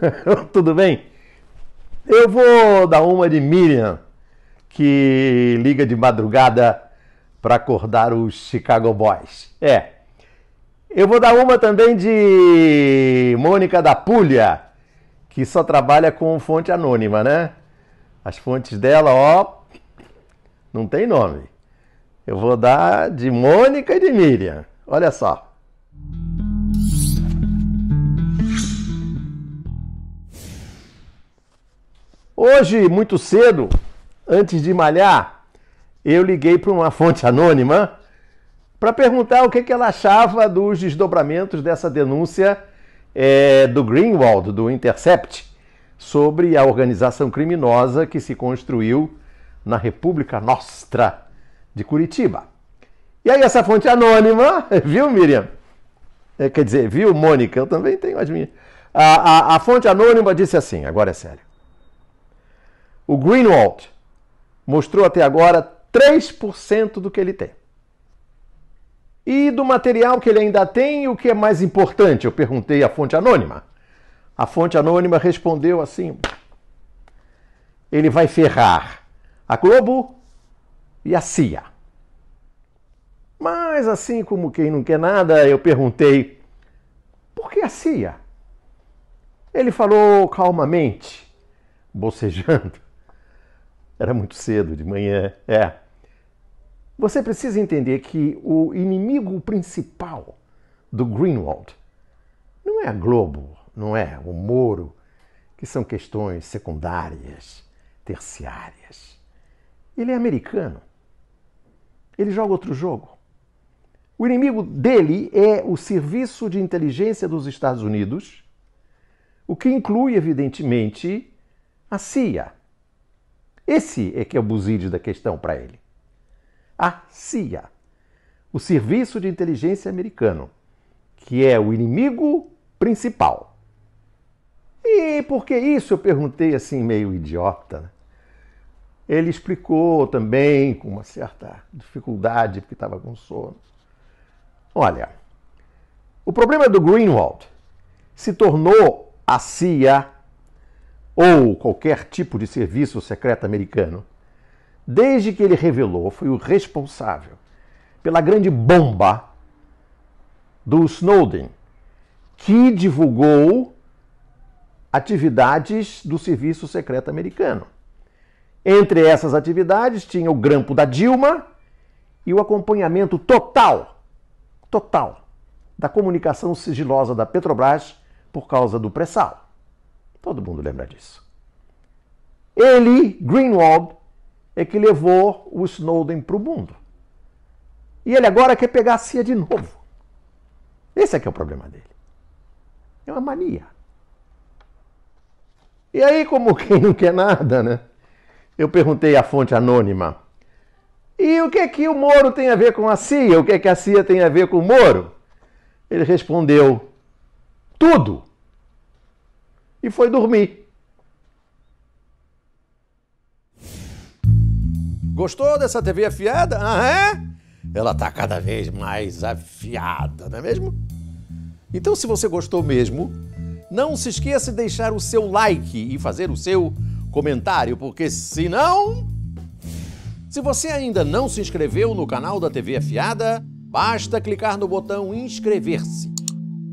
Tudo bem? Eu vou dar uma de Miriam, que liga de madrugada para acordar os Chicago Boys. É. Eu vou dar uma também de Mônica da Pulha, que só trabalha com fonte anônima, né? As fontes dela, ó, não tem nome. Eu vou dar de Mônica e de Miriam. Olha só. Hoje, muito cedo, antes de malhar, eu liguei para uma fonte anônima para perguntar o que, que ela achava dos desdobramentos dessa denúncia é, do Greenwald, do Intercept, sobre a organização criminosa que se construiu na República Nostra de Curitiba. E aí essa fonte anônima, viu Miriam? É, quer dizer, viu Mônica? Eu também tenho as minhas. A, a, a fonte anônima disse assim, agora é sério. O Greenwald mostrou até agora 3% do que ele tem. E do material que ele ainda tem, o que é mais importante? Eu perguntei à fonte anônima. A fonte anônima respondeu assim: ele vai ferrar a Globo e a CIA. Mas, assim como quem não quer nada, eu perguntei: por que a CIA? Ele falou calmamente, bocejando. Era muito cedo, de manhã. É. Você precisa entender que o inimigo principal do Greenwald não é a Globo, não é o Moro, que são questões secundárias, terciárias. Ele é americano. Ele joga outro jogo. O inimigo dele é o Serviço de Inteligência dos Estados Unidos, o que inclui, evidentemente, a CIA. Esse é que é o buzides da questão para ele. A CIA, o Serviço de Inteligência Americano, que é o inimigo principal. E por que isso? Eu perguntei assim, meio idiota. Né? Ele explicou também com uma certa dificuldade, porque estava com sono. Olha, o problema do Greenwald se tornou a CIA ou qualquer tipo de serviço secreto americano, desde que ele revelou, foi o responsável pela grande bomba do Snowden, que divulgou atividades do serviço secreto americano. Entre essas atividades tinha o grampo da Dilma e o acompanhamento total, total, da comunicação sigilosa da Petrobras por causa do pré-sal. Todo mundo lembra disso. Ele, Greenwald, é que levou o Snowden para o mundo. E ele agora quer pegar a CIA de novo. Esse é que é o problema dele. É uma mania. E aí, como quem não quer nada, né? Eu perguntei à fonte anônima. E o que é que o Moro tem a ver com a CIA? O que é que a CIA tem a ver com o Moro? Ele respondeu: tudo e foi dormir. Gostou dessa TV afiada? Aham! é? Ela está cada vez mais afiada, não é mesmo? Então, se você gostou mesmo, não se esqueça de deixar o seu like e fazer o seu comentário, porque senão. Se você ainda não se inscreveu no canal da TV Afiada, basta clicar no botão inscrever-se.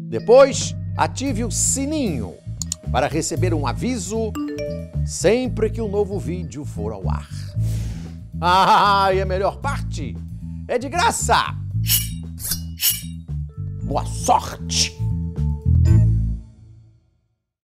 Depois, ative o sininho para receber um aviso sempre que um novo vídeo for ao ar. Ah, e a melhor parte é de graça! Boa sorte!